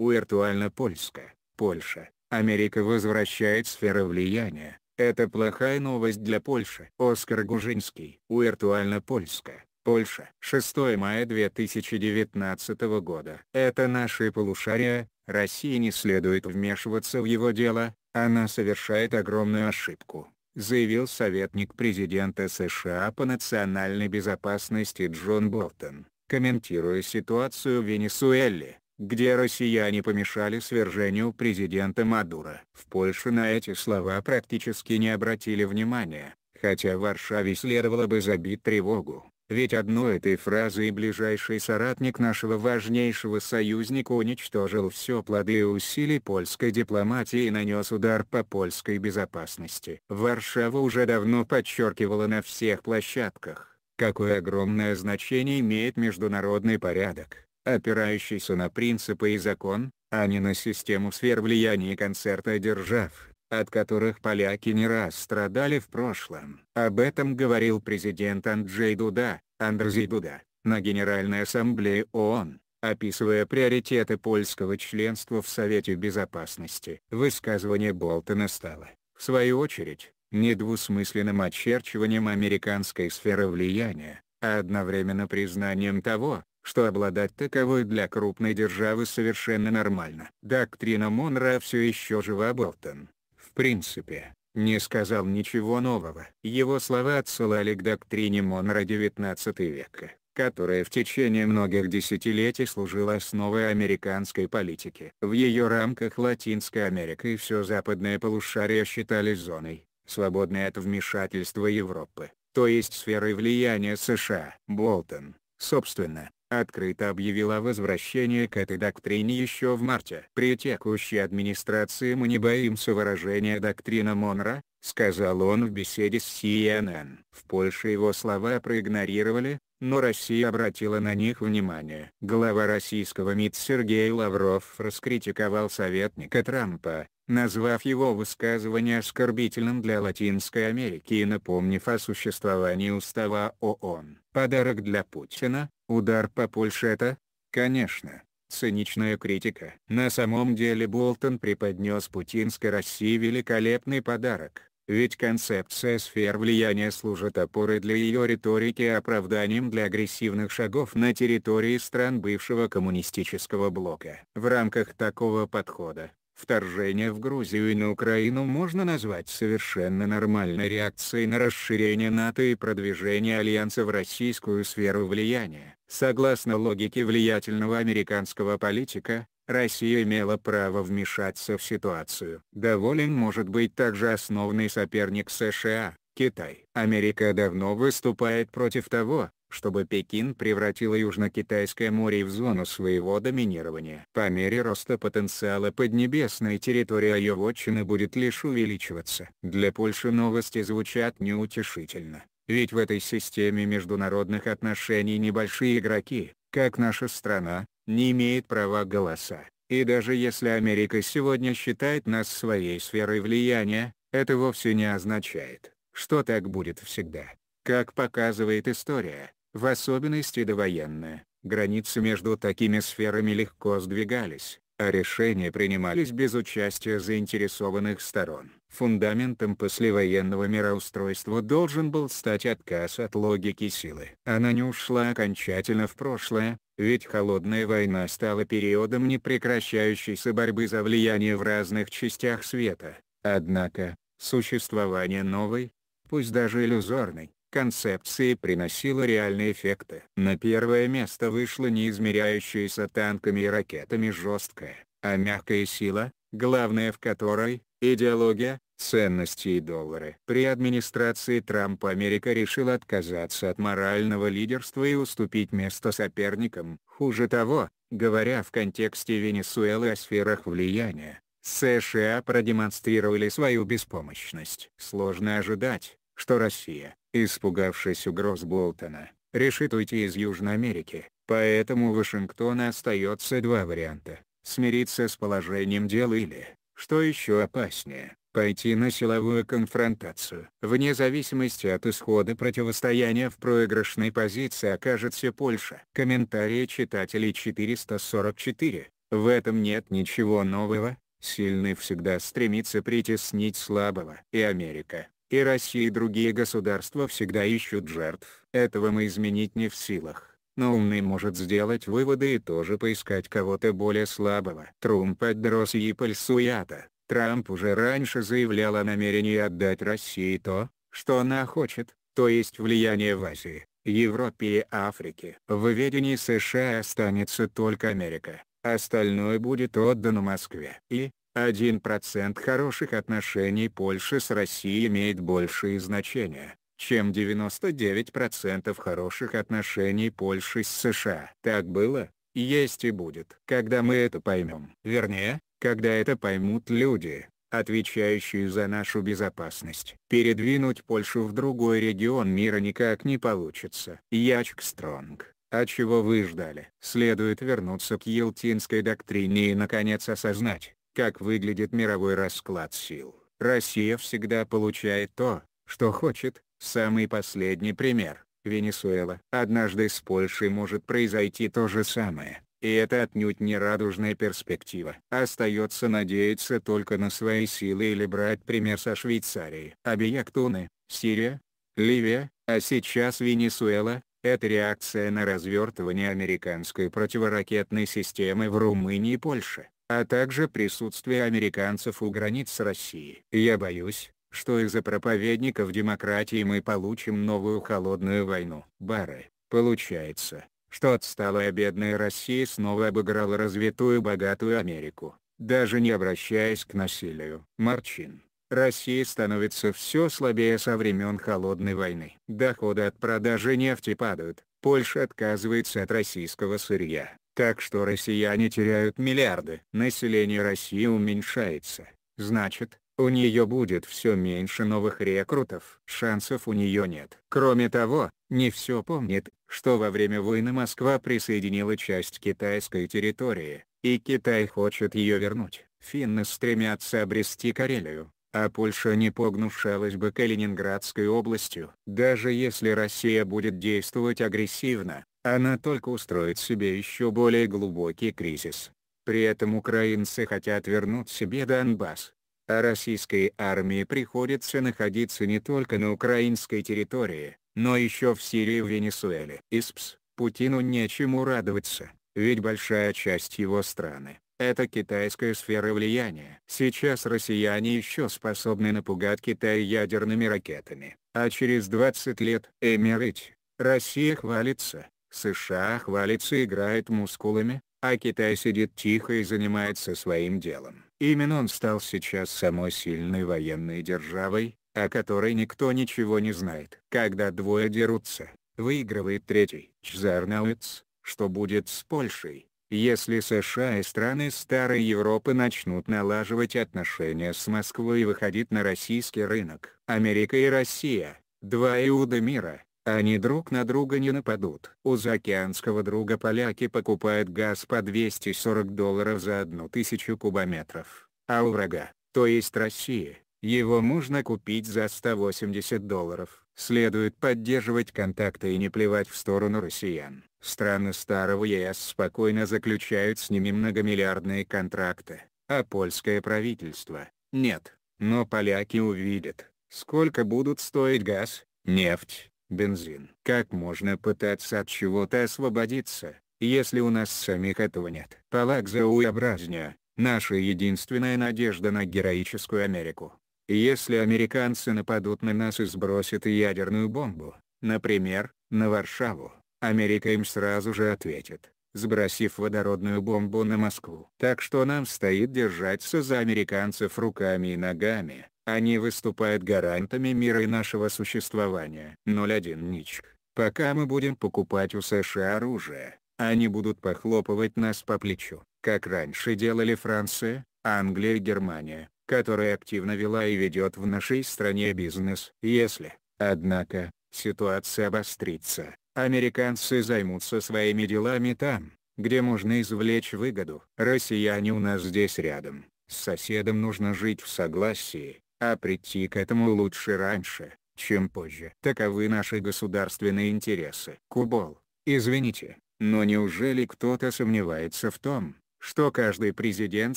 Уэртуально-Польска, Польша, Америка возвращает сферы влияния. Это плохая новость для Польши. Оскар Гужинский, Уэртуально-Польска, Польша. 6 мая 2019 года. Это наши полушария, России не следует вмешиваться в его дело, она совершает огромную ошибку, заявил советник президента США по национальной безопасности Джон Болтон, комментируя ситуацию в Венесуэле где россияне помешали свержению президента Мадура. В Польше на эти слова практически не обратили внимания, хотя в Варшаве следовало бы забить тревогу. Ведь одной этой фразы и ближайший соратник нашего важнейшего союзника уничтожил все плоды и усилий польской дипломатии и нанес удар по польской безопасности. Варшава уже давно подчеркивала на всех площадках, какое огромное значение имеет международный порядок опирающийся на принципы и закон, а не на систему сфер влияния концерта держав, от которых поляки не раз страдали в прошлом. Об этом говорил президент Анджей Дуда, Андрзей Дуда, на Генеральной Ассамблее ООН, описывая приоритеты польского членства в Совете Безопасности. Высказывание Болтона стало, в свою очередь, недвусмысленным очерчиванием американской сферы влияния, а одновременно признанием того, что обладать таковой для крупной державы совершенно нормально. Доктрина Монро все еще жива Болтон. В принципе, не сказал ничего нового. Его слова отсылали к доктрине Монро XIX века, которая в течение многих десятилетий служила основой американской политики. В ее рамках Латинская Америка и все западное полушарие считались зоной, свободной от вмешательства Европы, то есть сферой влияния США. Болтон, собственно, открыто объявил о возвращении к этой доктрине еще в марте. «При текущей администрации мы не боимся выражения доктрина Монро, сказал он в беседе с CNN. В Польше его слова проигнорировали, но Россия обратила на них внимание. Глава российского МИД Сергей Лавров раскритиковал советника Трампа, назвав его высказывание оскорбительным для Латинской Америки и напомнив о существовании устава ООН. Подарок для Путина, Удар по Польше это, конечно, циничная критика. На самом деле Болтон преподнес путинской России великолепный подарок. Ведь концепция сфер влияния служит опорой для ее риторики и оправданием для агрессивных шагов на территории стран бывшего коммунистического блока. В рамках такого подхода, Вторжение в Грузию и на Украину можно назвать совершенно нормальной реакцией на расширение НАТО и продвижение Альянса в российскую сферу влияния. Согласно логике влиятельного американского политика, Россия имела право вмешаться в ситуацию. Доволен может быть также основный соперник США, Китай. Америка давно выступает против того, чтобы Пекин превратила Южно-Китайское море в зону своего доминирования. По мере роста потенциала поднебесной территория ее вотчины будет лишь увеличиваться. Для Польши новости звучат неутешительно, ведь в этой системе международных отношений небольшие игроки, как наша страна, не имеют права голоса. И даже если Америка сегодня считает нас своей сферой влияния, это вовсе не означает, что так будет всегда. Как показывает история, в особенности довоенное, границы между такими сферами легко сдвигались, а решения принимались без участия заинтересованных сторон. Фундаментом послевоенного мироустройства должен был стать отказ от логики силы. Она не ушла окончательно в прошлое, ведь Холодная война стала периодом непрекращающейся борьбы за влияние в разных частях света. Однако, существование новой, пусть даже иллюзорной, концепции приносила реальные эффекты. На первое место вышла не измеряющаяся танками и ракетами жесткая, а мягкая сила, главная в которой – идеология, ценности и доллары. При администрации Трампа Америка решила отказаться от морального лидерства и уступить место соперникам. Хуже того, говоря в контексте Венесуэлы о сферах влияния, США продемонстрировали свою беспомощность. Сложно ожидать, что Россия, Испугавшись угроз Болтона, решит уйти из Южной Америки, поэтому у Вашингтона остается два варианта – смириться с положением дел или, что еще опаснее, пойти на силовую конфронтацию. Вне зависимости от исхода противостояния в проигрышной позиции окажется Польша. Комментарии читателей 444. В этом нет ничего нового, сильный всегда стремится притеснить слабого. И Америка, и Россия и другие государства всегда ищут жертв. Этого мы изменить не в силах. Но умный может сделать выводы и тоже поискать кого-то более слабого. Трумп отдрос Япаль Суята. Трамп уже раньше заявлял о намерении отдать России то, что она хочет, то есть влияние в Азии, Европе и Африке. В ведении США останется только Америка, остальное будет отдано Москве. И, 1% хороших отношений Польши с Россией имеет большее значение, чем 99% хороших отношений Польши с США. Так было, есть и будет. Когда мы это поймем, вернее, когда это поймут люди, отвечающие за нашу безопасность. Передвинуть Польшу в другой регион мира никак не получится. Ячк Стронг, а чего вы ждали? Следует вернуться к Елтинской доктрине и наконец осознать, как выглядит мировой расклад сил. Россия всегда получает то, что хочет, самый последний пример – Венесуэла. Однажды с Польшей может произойти то же самое, и это отнюдь не радужная перспектива. Остается надеяться только на свои силы или брать пример со Швейцарии. Объектуны, Сирия, Ливия, а сейчас Венесуэла, это реакция на развертывание американской противоракетной системы в Румынии и Польше а также присутствие американцев у границ России. Я боюсь, что из-за проповедников демократии мы получим новую холодную войну. Бары, получается, что отсталая бедная Россия снова обыграла развитую богатую Америку, даже не обращаясь к насилию. Марчин. Россия становится все слабее со времен Холодной войны. Доходы от продажи нефти падают, Польша отказывается от российского сырья. Так что россияне теряют миллиарды. Население России уменьшается. Значит, у нее будет все меньше новых рекрутов. Шансов у нее нет. Кроме того, не все помнит, что во время войны Москва присоединила часть китайской территории, и Китай хочет ее вернуть. Финны стремятся обрести Карелию, а Польша не погнушалась бы Калининградской областью. Даже если Россия будет действовать агрессивно, она только устроит себе еще более глубокий кризис. При этом украинцы хотят вернуть себе Донбасс. А российской армии приходится находиться не только на украинской территории, но еще в Сирии и Венесуэле. ИСПС, Путину нечему радоваться, ведь большая часть его страны – это китайская сфера влияния. Сейчас россияне еще способны напугать Китай ядерными ракетами, а через 20 лет – эмерить. Россия хвалится, США хвалится и играет мускулами, а Китай сидит тихо и занимается своим делом. Именно он стал сейчас самой сильной военной державой, о которой никто ничего не знает. Когда двое дерутся, выигрывает третий. Чзарнауэц, что будет с Польшей, если США и страны Старой Европы начнут налаживать отношения с Москвой и выходить на российский рынок. Америка и Россия, два иуда мира, они друг на друга не нападут. У заокеанского друга поляки покупают газ по 240 долларов за 1000 кубометров, а у врага, то есть России, его можно купить за 180 долларов. Следует поддерживать контакты и не плевать в сторону россиян. Страны старого ЕС спокойно заключают с ними многомиллиардные контракты, а польское правительство – нет. Но поляки увидят, сколько будут стоить газ, нефть, бензин. Как можно пытаться от чего-то освободиться, если у нас самих этого нет? Палакзауэобразня – наша единственная надежда на героическую Америку. Если американцы нападут на нас и сбросят ядерную бомбу, например, на Варшаву, Америка им сразу же ответит, сбросив водородную бомбу на Москву. Так что нам стоит держаться за американцев руками и ногами, они выступают гарантами мира и нашего существования. 01 Нич. Пока мы будем покупать у США оружие, они будут похлопывать нас по плечу, как раньше делали Франция, Англия и Германия, которая активно вела и ведет в нашей стране бизнес. Если, однако, ситуация обострится, американцы займутся своими делами там, где можно извлечь выгоду. Россияне у нас здесь рядом, с соседом нужно жить в согласии, а прийти к этому лучше раньше, чем позже. Таковы наши государственные интересы. Кубол, извините, но неужели кто-то сомневается в том, что каждый президент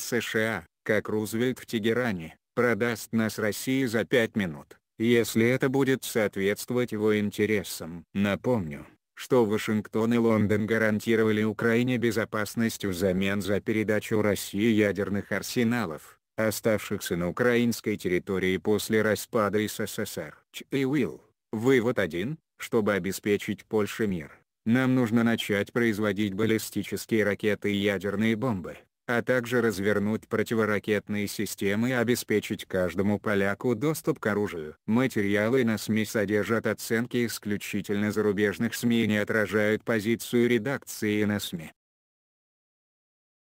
США, как Рузвельт в Тегеране, продаст нас России за 5 минут, если это будет соответствовать его интересам. Напомню, что Вашингтон и Лондон гарантировали Украине безопасность взамен за передачу России ядерных арсеналов оставшихся на украинской территории после распада СССР. Чаевил. Вывод один, Чтобы обеспечить Польше мир, нам нужно начать производить баллистические ракеты и ядерные бомбы, а также развернуть противоракетные системы и обеспечить каждому поляку доступ к оружию. Материалы на СМИ содержат оценки исключительно зарубежных СМИ и не отражают позицию редакции на СМИ.